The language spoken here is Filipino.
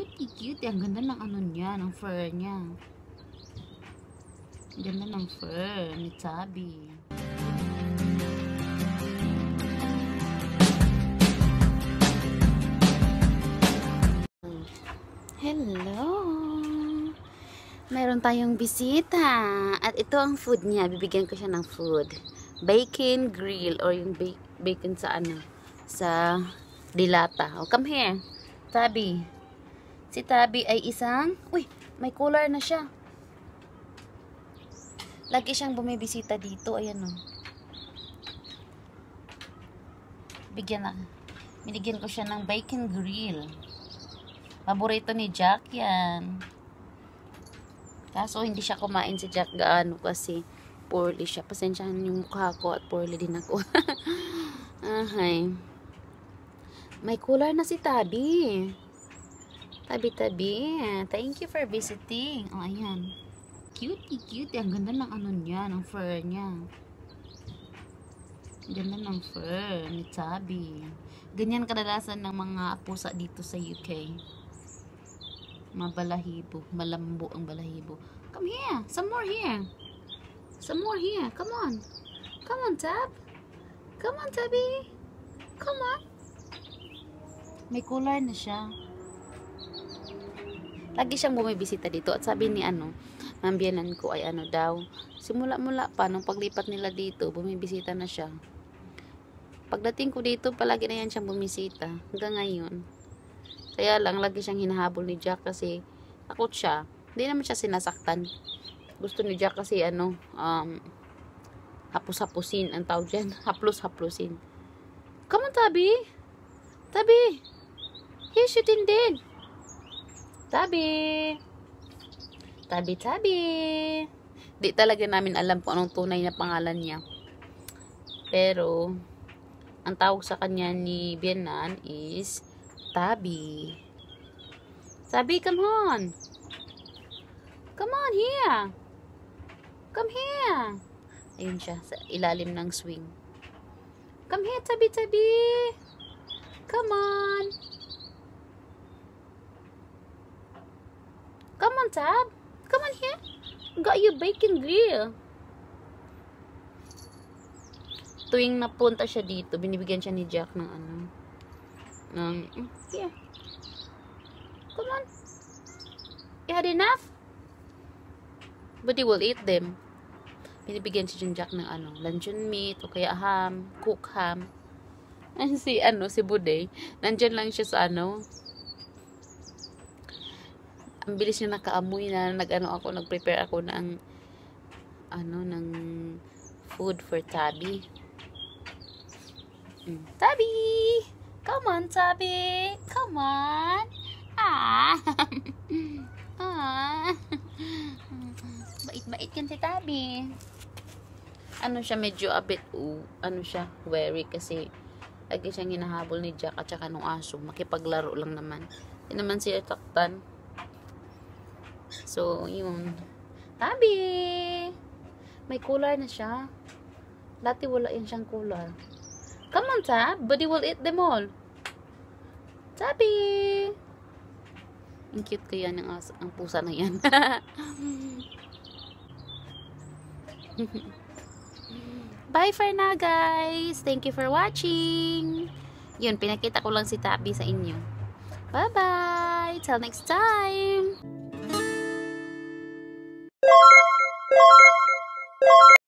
cutie cutie. Ang ganda ng ano niya, ng fur niya. Ang ganda ng fur ni Tabi. Hello! Mayroon tayong bisita. At ito ang food niya. Bibigyan ko siya ng food. Bacon grill or yung bacon sa ano, sa dilata. Oh, come here. Tabi. Si Tabi ay isang, uy, may collar na siya. Lagi siyang bumibisita dito, ayan o. Bigyan na, binigyan ko siya ng bacon grill. Paborito ni Jack yan. Kaso hindi siya kumain si Jack gaano kasi poorly siya. Pasensyahan yung mukha ko at poorly din ako. Ahay. May cooler na si Tabi tabi-tabi. Thank you for visiting. Oh, ayan. Cutie, cutie. Ang ganda ng ano niya, ng fur niya. Ganda ng fur ni Tabi. Ganyan kadalasan ng mga pusa dito sa UK. Mabalahibo. Malambo ang balahibo. Come here. Some more here. Some more here. Come on. Come on, Tab. Come on, Tabi. Come on. May kulay na siya lagi siyang bumibisita dito at sabi ni ano mambiyanan ko ay ano daw simula mula pa nung paglipat nila dito bumibisita na siya pagdating ko dito palagi na yan siyang bumisita hanggang ngayon kaya lang lagi siyang hinahabol ni Jack kasi takot siya hindi naman siya sinasaktan gusto ni Jack kasi ano um, hapus-hapusin ang tawag dyan haplos-haplusin come on tabi tabi he's shooting dead Tabi! Tabi, tabi! Di talaga namin alam kung anong tunay na pangalan niya. Pero, ang tawag sa kanya ni Bienan is Tabi. Tabi, come on! Come on here! Come here! Ayun siya, sa ilalim ng swing. Come here, Tabi, Tabi! Tab. Come on here. Got your bacon grill. Tuwing napunta siya dito, binibigyan siya ni Jack ng ano. Ng, here. Come on. You had enough? But he will eat them. Binibigyan si Jun Jack ng ano, luncheon meat, o kaya ham, cook ham. And si ano, si Buday, nandyan lang siya sa ano, ang bilis niya nakaamoy na nag-ano ako, nag-prepare ako ng ano, ng food for Tabi. Mm. Tabi! Come on, Tabi! Come on! Ah! ah! Bait-bait kan si Tabi. Ano siya, medyo a bit, ooh, ano siya, wary kasi lagi siyang hinahabol ni Jack at saka nung aso. Makipaglaro lang naman. Hindi naman siya taktan. So, yun. Tabi! May kulay na siya. Dati wala yun siyang kulay. Come on, Tab. Buddy will eat them all. Tabi! Ang cute ko yan, ang, ang pusa na yan. Bye for now, guys! Thank you for watching! Yun, pinakita ko lang si Tabi sa inyo. Bye-bye! Till next time!